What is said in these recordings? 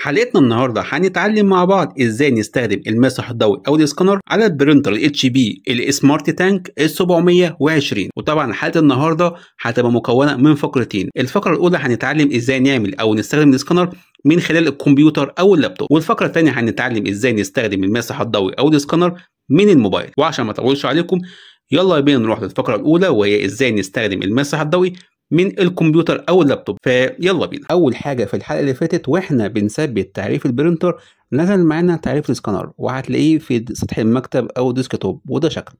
حلقتنا النهارده هنتعلم مع بعض ازاي نستخدم المسح الضوئي او الاسكانر على البرنتر الاتش بي السمارت تانك ال 720 وطبعا حلقه النهارده هتبقى مكونه من فقرتين الفقره الاولى هنتعلم ازاي نعمل او نستخدم الاسكانر من خلال الكمبيوتر او اللابتوب والفقره الثانيه هنتعلم ازاي نستخدم المسح الضوئي او الاسكانر من الموبايل وعشان ما اطولش عليكم يلا بينا نروح للفقره الاولى وهي ازاي نستخدم المسح الضوئي من الكمبيوتر او اللابتوب فيلا بينا اول حاجه في الحلقه اللي فاتت واحنا بنثبت تعريف البرينتر نزل معانا تعريف السكانر وهتلاقيه في سطح المكتب او توب وده شكل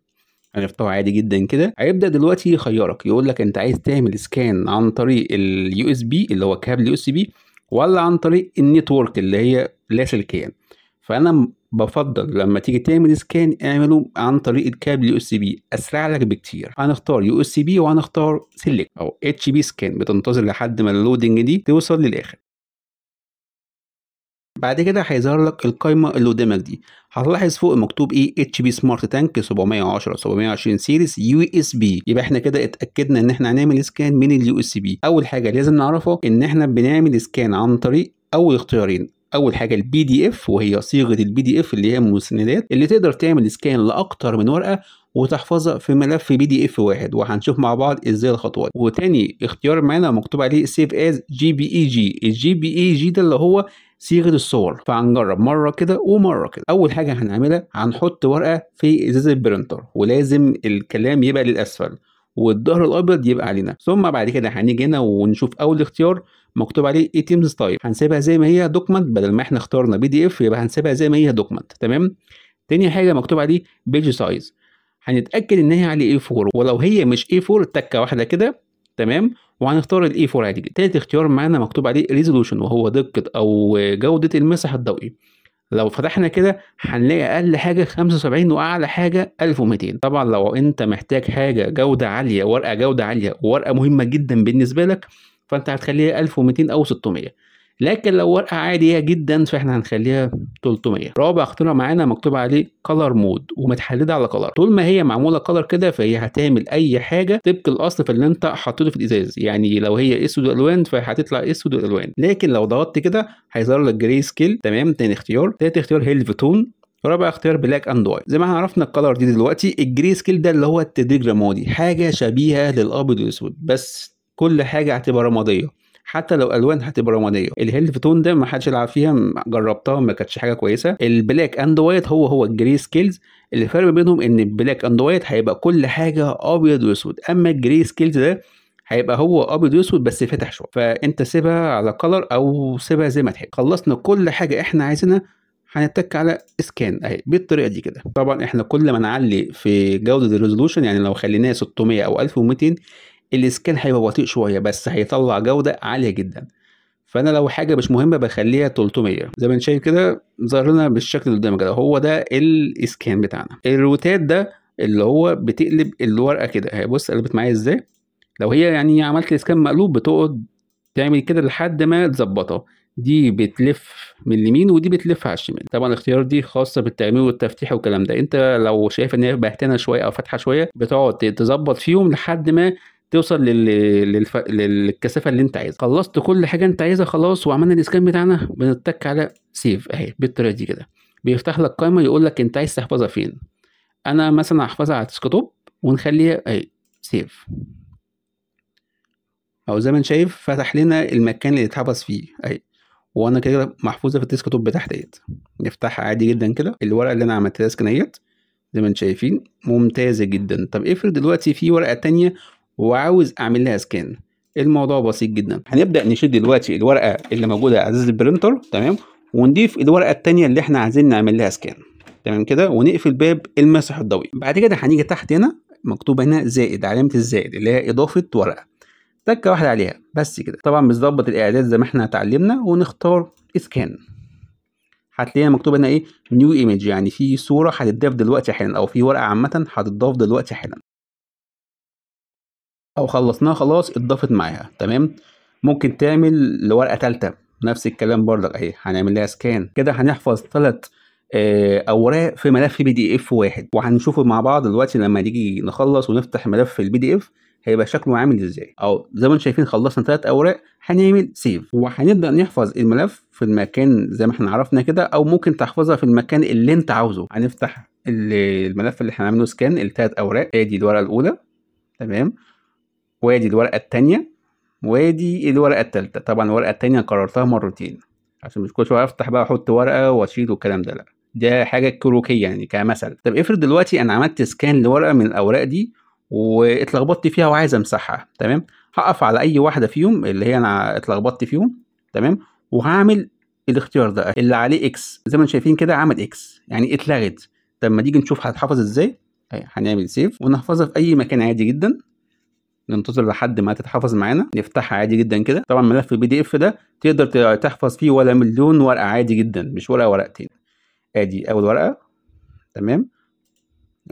هنفتحه عادي جدا كده هيبدا دلوقتي يخيرك يقول لك انت عايز تعمل سكان عن طريق اليو اس بي اللي هو كابل يو اس بي ولا عن طريق النتورك اللي هي لاسلكيا فانا بفضل لما تيجي تعمل سكان اعمله عن طريق الكابل يو اس بي اسرع لك بكتير هنختار يو اس بي وهنختار سيلكت او اتش بي سكان بتنتظر لحد ما اللودنج دي توصل للاخر بعد كده هيظهر لك القايمه اللي قدامك دي هتلاحظ فوق مكتوب ايه اتش بي سمارت تانك 710 720 سيريس يو اس بي يبقى احنا كده اتاكدنا ان احنا هنعمل سكان من اليو اس بي اول حاجه لازم نعرفها ان احنا بنعمل سكان عن طريق اول اختيارين اول حاجه البي دي اف وهي صيغه البي دي اف اللي هي المسندات اللي تقدر تعمل سكان لاكتر من ورقه وتحفظها في ملف بي دي اف واحد وهنشوف مع بعض ازاي الخطوات وتاني اختيار معانا مكتوب عليه سيف از جي بي اي جي الجي بي اي جي ده اللي هو صيغه الصور فهنجرب مره كده ومره كده اول حاجه هنعملها هنحط ورقه في ازازه البرينتر ولازم الكلام يبقى للاسفل والظهر الابيض يبقى علينا ثم بعد كده هنيجي هنا ونشوف اول اختيار مكتوب عليه اي تيمز تايب هنسيبها زي ما هي دوكمنت بدل ما احنا اخترنا بي دي اف يبقى هنسيبها زي ما هي دوكمنت تمام تاني حاجه مكتوب عليه بيج سايز هنتاكد ان هي عليه اي 4 ولو هي مش اي 4 تكه واحده كده تمام وهنختار الاي 4 عادي جدا تالت اختيار معانا مكتوب عليه ريزولوشن وهو دقه او جوده المسح الضوئي لو فتحنا كده هنلاقي اقل حاجه 75 واعلى حاجه 1200 طبعا لو انت محتاج حاجه جوده عاليه ورقه جوده عاليه وورقه مهمه جدا بالنسبه لك فانت هتخليها 1200 او 600 لكن لو ورقه عاديه جدا فاحنا هنخليها 300 رابع اختراع معانا مكتوب عليه كلر مود ومتحدده على كلر طول ما هي معموله كلر كده فهي هتعمل اي حاجه طبق الاصل في اللي انت حطيته في الازاز يعني لو هي اسود والوان فهتطلع اسود الوان لكن لو ضغطت كده هيظهر لك جري سكيل تمام تاني اختيار تالت اختيار هيلف تون رابع اختيار بلاك اند وايت زي ما احنا عرفنا الكلر دي دلوقتي الجري سكيل ده اللي هو التدريج الرمادي حاجه شبيهه للابيض والاسود بس كل حاجه هتبقى رماديه حتى لو الوان هتبقى رمانيه الهيلث تون ده ما حدش يلعب فيها جربتها ما كانتش حاجه كويسه البلاك اند وايت هو هو الجري سكيلز اللي بينهم ان البلاك اند وايت هيبقى كل حاجه ابيض واسود اما الجري سكيلز ده هيبقى هو ابيض واسود بس فاتح شويه فانت سيبها على كلر او سيبها زي ما تحب خلصنا كل حاجه احنا عايزينها هنتك على اسكان اهي بالطريقه دي كده طبعا احنا كل ما نعلي في جوده الريزولوشن يعني لو خليناه 600 او 1200 الاسكان هيبقى بطيء شويه بس هيطلع جوده عاليه جدا فانا لو حاجه مش مهمه بخليها 300 زي ما انت شايف كده ظهر لنا بالشكل اللي قدامك ده هو ده الاسكان بتاعنا الروتات ده اللي هو بتقلب الورقه كده هي بص قلبت معايا ازاي لو هي يعني عملت اسكان مقلوب بتقعد تعمل كده لحد ما تظبطها دي بتلف من اليمين ودي بتلف على الشمال طبعا الاختيار دي خاصه بالتعمير والتفتيح والكلام ده انت لو شايف ان هي بهتانه شويه او فاتحه شويه بتقعد تظبط فيهم لحد ما توصل لل... للف... للكثافه اللي انت عايزها خلصت كل حاجه انت عايزها خلاص وعملنا الاسكان بتاعنا بنتك على سيف اهي بالطريقه دي كده بيفتح لك قائمه يقول لك انت عايز تحفظها فين انا مثلا هحفظها على الديسكتوب ونخليها اهي سيف او زي ما انت شايف فتح لنا المكان اللي اتحفظ فيه اهي وانا كده محفوظه في الديسكتوب بتاعتي ديت نفتحها عادي جدا كده الورقه اللي انا عملتها سكان اهيت زي ما انتم شايفين ممتازه جدا طب افرض دلوقتي في ورقه تانية وعاوز اعمل لها سكان الموضوع بسيط جدا هنبدا نشد دلوقتي الورقه اللي موجوده على البرنتر البرينتر تمام ونضيف الورقه الثانيه اللي احنا عايزين نعمل لها سكان تمام كده ونقفل باب المسح الضوئي بعد كده هنيجي تحت هنا مكتوب هنا زائد علامه الزائد اللي هي اضافه ورقه تكه واحده عليها بس كده طبعا بنظبط الاعداد زي ما احنا اتعلمنا ونختار سكان هتلاقيها مكتوب هنا ايه نيو ايمج يعني في صوره هتتضاف دلوقتي حالا او في ورقه عامه هتتضاف دلوقتي حالا او خلصناها خلاص اتضافت معاها تمام ممكن تعمل لورقه ثالثه نفس الكلام برضك اهي هنعمل لها سكان كده هنحفظ ثلاث آه، اوراق في ملف بي دي اف واحد وهنشوفه مع بعض دلوقتي لما نيجي نخلص ونفتح ملف البي دي اف هيبقى شكله عامل ازاي او زي ما انتم شايفين خلصنا ثلاث اوراق هنعمل سيف وهنبدا نحفظ الملف في المكان زي ما احنا عرفنا كده او ممكن تحفظها في المكان اللي انت عاوزه هنفتح الملف اللي احنا عاملينه سكان الثلاث اوراق ادي آه، الورقه الاولى تمام وادي الورقة التانية وادي الورقة التالتة طبعا الورقة التانية كررتها مرتين عشان مش كل شوية افتح بقى احط ورقة واشيل والكلام ده لا ده حاجة كروكية يعني كمثل طب افرض دلوقتي انا عملت سكان لورقة من الاوراق دي واتلخبطت فيها وعايز امسحها تمام هقف على اي واحدة فيهم اللي هي انا اتلخبطت فيهم تمام وهعمل الاختيار ده اللي عليه اكس زي ما انتم شايفين كده عمل اكس يعني اتلغت طب ما تيجي نشوف هتحفظ ازاي هنعمل سيف ونحفظها في اي مكان عادي جدا ننتظر لحد ما تتحفظ معانا نفتحها عادي جدا كده طبعا ملف البي دي اف ده تقدر تحفظ فيه ولا مليون ورقه عادي جدا مش ورقه ورقتين ادي اول ورقه تمام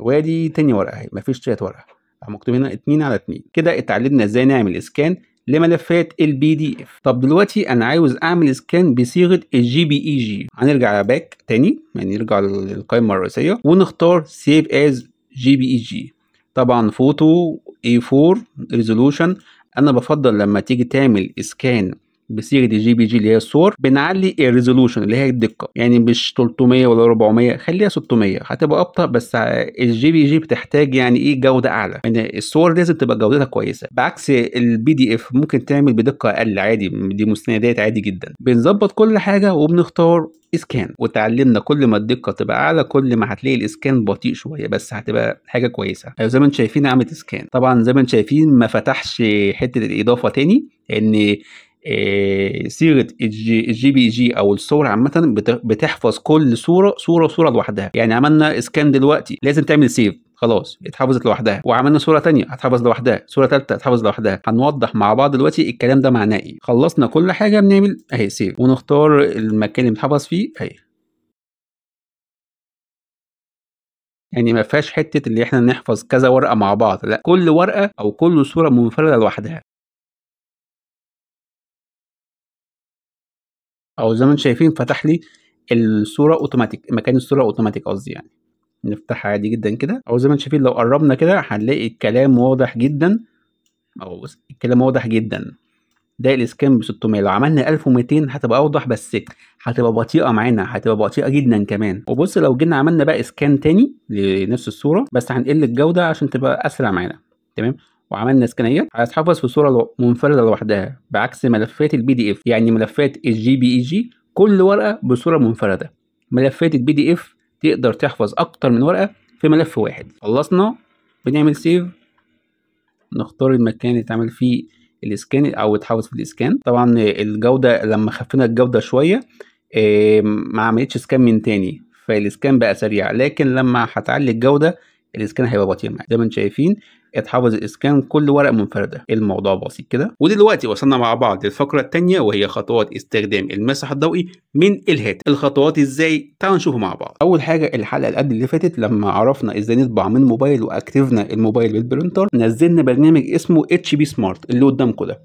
وادي تاني ورقه اهي مفيش تلات ورقه مكتوب هنا اتنين على اتنين كده اتعلمنا ازاي نعمل اسكان لملفات البي دي اف طب دلوقتي انا عاوز اعمل سكان بصيغه الجي بي اي جي هنرجع باك تاني يعني نرجع للقائمه الرئيسيه ونختار سيف از جي بي اي جي طبعا فوتو A4 ريزولوشن انا بفضل لما تيجي تعمل سكان بصيغه الجي بي جي اللي هي الصور بنعلي الريزولوشن اللي هي الدقه يعني مش 300 ولا 400 خليها 600 هتبقى ابطا بس الجي بي جي بتحتاج يعني ايه جوده اعلى يعني الصور لازم تبقى جودتها كويسه بعكس البي دي اف ممكن تعمل بدقه اقل عادي دي مستندات عادي جدا بنظبط كل حاجه وبنختار اسكان وتعلمنا كل ما الدقه تبقى اعلى كل ما هتلاقي الاسكان بطيء شويه بس هتبقى حاجه كويسه ايوه زي ما انتم شايفين عملت اسكان طبعا زي ما انتم شايفين ما فتحش حته الاضافه تاني لان صيغه آه، الجي بي جي او الصور عامه بتحفظ كل صوره صوره صوره لوحدها يعني عملنا اسكان دلوقتي لازم تعمل سيف خلاص اتحفظت لوحدها وعملنا صوره ثانيه هتحفظ لوحدها صوره ثالثه هتحفظ لوحدها هنوضح مع بعض دلوقتي الكلام ده معناه ايه خلصنا كل حاجه بنعمل اهي سيف ونختار المكان اللي اتحفظ فيه اهي يعني ما فيهاش حته اللي احنا نحفظ كذا ورقه مع بعض لا كل ورقه او كل صوره منفرده لوحدها او زي ما انتم شايفين فتح لي الصوره اوتوماتيك مكان الصوره اوتوماتيك قصدي يعني نفتحها عادي جدا كده او زي ما انتم شايفين لو قربنا كده هنلاقي الكلام واضح جدا او الكلام واضح جدا ده الاسكان ب 600 لو عملنا 1200 هتبقى اوضح بس هتبقى بطيئه معانا هتبقى بطيئه جدا كمان وبص لو جينا عملنا بقى اسكان تاني لنفس الصوره بس هنقل الجوده عشان تبقى اسرع معانا تمام وعملنا سكانية هتتحفظ في صورة منفردة لوحدها بعكس ملفات البي دي اف يعني ملفات الجي بي اي جي كل ورقة بصورة منفردة ملفات البي دي اف تقدر تحفظ أكتر من ورقة في ملف واحد خلصنا بنعمل سيف نختار المكان اللي اتعمل فيه الاسكان او اتحفظ في الاسكان طبعا الجودة لما خفنا الجودة شوية ما عملتش سكان من تاني فالاسكان بقى سريع لكن لما هتعلي الجودة الاسكان هيبقى بطيء معاك زي ما انتم شايفين اتحفظ الإسكان كل ورق منفردة الموضوع بسيط كده ودلوقتي وصلنا مع بعض للفقرة الثانية وهي خطوات استخدام المسح الضوئي من الهاتف الخطوات إزاي تعالوا نشوفه مع بعض أول حاجة الحلقة اللي قبل اللي فاتت لما عرفنا إزاي نطبع من موبايل وأكتفنا الموبايل بالبرنتر نزلنا برنامج اسمه اتش بي سمارت اللي قدامكم ده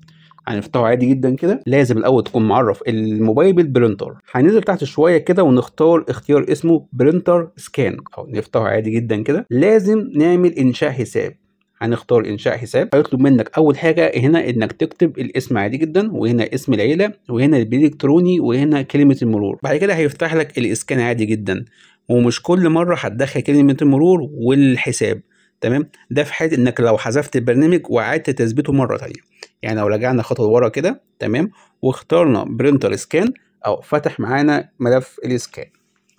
هنفتحه عادي جدا كده لازم الاول تكون معرف الموبايل بالبرنتر هننزل تحت شويه كده ونختار اختيار اسمه برنتر سكان او نفتحه عادي جدا كده لازم نعمل انشاء حساب هنختار انشاء حساب هيطلب منك اول حاجه هنا انك تكتب الاسم عادي جدا وهنا اسم العيله وهنا الالكتروني وهنا كلمه المرور بعد كده هيفتح لك الاسكان عادي جدا ومش كل مره هتدخل كلمه المرور والحساب تمام ده في حاله انك لو حذفت البرنامج وعدت تثبيته مره ثانيه يعني لو رجعنا خطوه ورا كده تمام واخترنا برينتر سكان او فتح معانا ملف الاسكان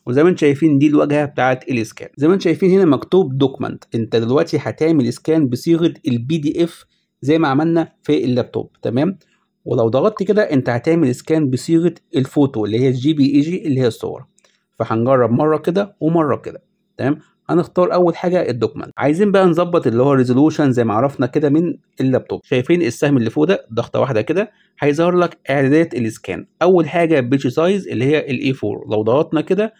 وزي ما انتم شايفين دي الواجهه بتاعه الاسكان زي ما انتم شايفين هنا مكتوب دوكمنت انت دلوقتي هتعمل اسكان بصيغه البي دي اف زي ما عملنا في اللابتوب تمام ولو ضغطت كده انت هتعمل اسكان بصيغه الفوتو اللي هي الجي بي اي جي اللي هي الصور فهنجرب مره كده ومره كده تمام هنختار اول حاجه الدوكمنت عايزين بقى نظبط اللي هو ريزولوشن زي ما عرفنا كده من اللابتوب شايفين السهم اللي فوق ده ضغطه واحده كده هيظهر لك اعدادات الاسكان اول حاجه بيتش سايز اللي هي الاي 4 لو ضغطنا كده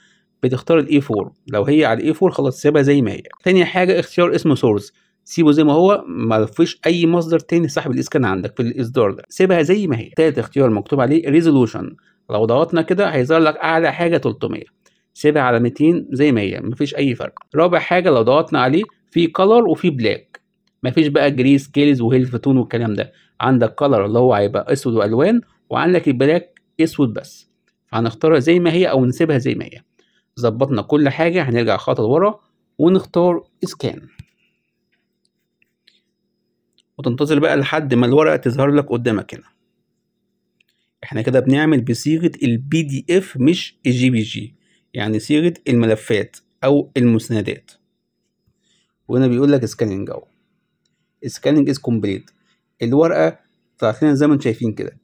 بتختار الاي 4 لو هي على الاي 4 خلاص سيبها زي ما هي تاني حاجه اختيار اسم سورس سيبه زي ما هو ما فيش اي مصدر تاني صاحب الاسكان عندك في الاصدار ده سيبها زي ما هي تالت اختيار مكتوب عليه ريزولوشن لو ضغطنا كده هيظهر لك اعلى حاجه 300 سيبها على 200 زي ما هي مفيش اي فرق رابع حاجه لو ضغطنا عليه في كلر وفي بلاك مفيش بقى جري سكيلز وهيلف تون والكلام ده عندك كلر اللي هو هيبقى اسود والوان وعندك البلاك اسود بس فهنختارها زي ما هي او نسيبها زي ما هي ظبطنا كل حاجة هنرجع خطوة لورا ونختار اسكان وتنتظر بقى لحد ما الورقة تظهر لك قدامك هنا احنا كده بنعمل بصيغة البي دي اف مش الجي بي جي يعني صيغة الملفات او المسندات وهنا بيقول لك سكاننج اهو سكاننج از كومبليت الورقة طلعت لنا زي ما انتم شايفين كده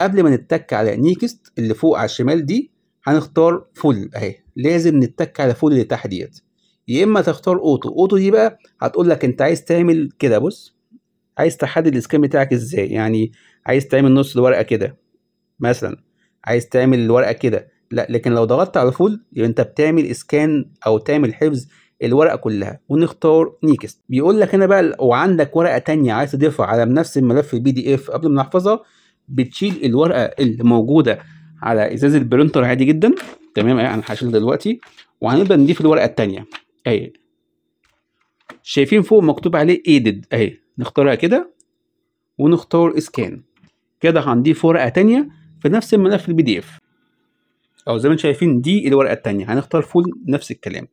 قبل ما نتك على نيكست اللي فوق على الشمال دي هنختار فول اهي لازم نتك على فول اللي تحت ديت يا اما تختار اوتو اوتو دي بقى هتقول لك انت عايز تعمل كده بص عايز تحدد السكيم بتاعك ازاي يعني عايز تعمل نص الورقه كده مثلا عايز تعمل الورقه كده لا لكن لو ضغطت على فول يبقى انت بتعمل اسكان او تعمل حفظ الورقه كلها ونختار نيكست بيقول لك هنا بقى وعندك ورقه تانية عايز تضيفها على نفس الملف البي دي اف قبل ما نحفظها بتشيل الورقه اللي موجوده على ازاز البرينتر عادي جدا تمام اهي هشيل دلوقتي وهنبدا نضيف الورقه الثانيه اهي شايفين فوق مكتوب عليه ايدد اهي نختارها كده ونختار اسكان كده هنضيف ورقه تانية في نفس الملف البي دي اف او زي ما انتم شايفين دي الورقه التانية هنختار فول نفس الكلام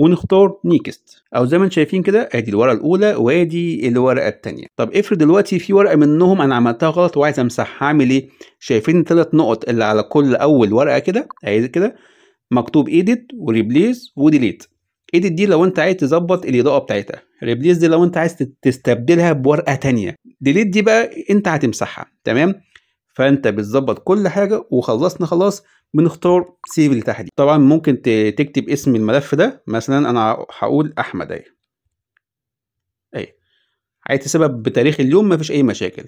ونختار نيكست او زي ما انتم شايفين كده ادي الورقه الاولى وادي الورقه الثانيه طب افرض دلوقتي في ورقه منهم انا عملتها غلط وعايز امسحها هعمل ايه شايفين الثلاث نقط اللي على كل اول ورقه كده اهي كده مكتوب ايديت وريبليس وديليت ايديت دي لو انت عايز تظبط الاضاءه بتاعتها ريبليس دي لو انت عايز تستبدلها بورقه ثانيه ديليت دي بقى انت هتمسحها تمام فانت بتظبط كل حاجه وخلصنا خلاص بنختار سيف لتحديد طبعا ممكن تكتب اسم الملف ده مثلا انا هقول احمد اهي اهي عايز تسيبها بتاريخ اليوم مفيش اي مشاكل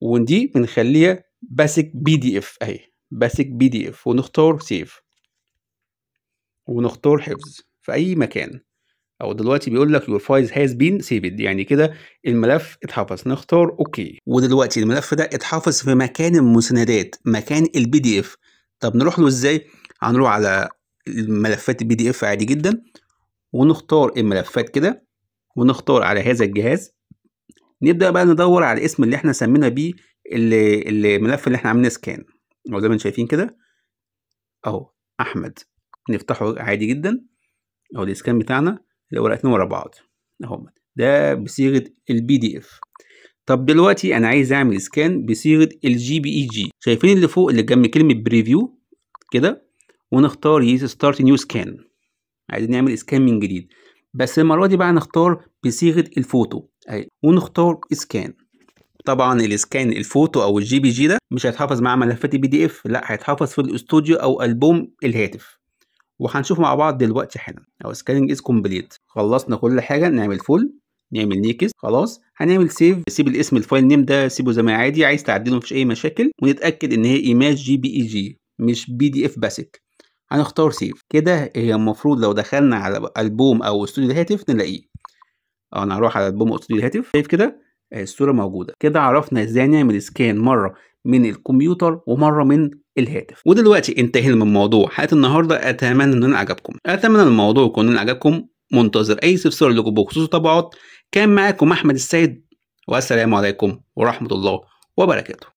ودي بنخليها باسك بي دي اف اهي باسك بي دي اف ونختار سيف ونختار حفظ في اي مكان او دلوقتي بيقول لك your files has been saved يعني كده الملف اتحفظ نختار اوكي ودلوقتي الملف ده اتحفظ في مكان المسندات مكان البي دي اف طب نروح له ازاي هنروح على الملفات البي دي اف عادي جدا ونختار الملفات كده ونختار على هذا الجهاز نبدا بقى ندور على الاسم اللي احنا سمينا بيه الملف اللي احنا عاملينه سكان او زي ما انتم شايفين كده اهو احمد نفتحه عادي جدا اهو الاسكان بتاعنا اللي ورقتين ورا بعض اهو ده بصيغه البي دي اف طب دلوقتي انا عايز اعمل سكان بصيغه الجي بي اي جي شايفين اللي فوق اللي جنب كلمه بريفيو كده ونختار يس ستارت نيو سكان عايزين نعمل سكان من جديد بس المره دي بقى نختار بصيغه الفوتو اهي ونختار سكان طبعا الاسكان الفوتو او الجي بي جي ده مش هيتحفظ مع ملفات البي دي اف لا هيتحفظ في الاستوديو او البوم الهاتف وهنشوف مع بعض دلوقتي حالا او سكاننج از كومبليت خلصنا كل حاجه نعمل فول نعمل نيكس خلاص هنعمل سيف سيب الاسم الفايل نيم ده سيبه زي ما عادي عايز تعدله مفيش اي مشاكل ونتاكد ان هي ايماج جي بي اي جي مش بي دي اف باسك هنختار سيف كده هي المفروض لو دخلنا على البوم او استوديو الهاتف نلاقيه انا هروح على البوم او استوديو الهاتف شايف كده آه، الصوره موجوده كده عرفنا ازاي نعمل سكان مره من الكمبيوتر ومره من الهاتف ودلوقتي انتهينا من الموضوع حلقه النهارده اتمنى ان عجبكم اتمنى الموضوع يكون عجبكم منتظر اي استفسار لكم بخصوص الطبعات كان معاكم أحمد السيد والسلام عليكم ورحمة الله وبركاته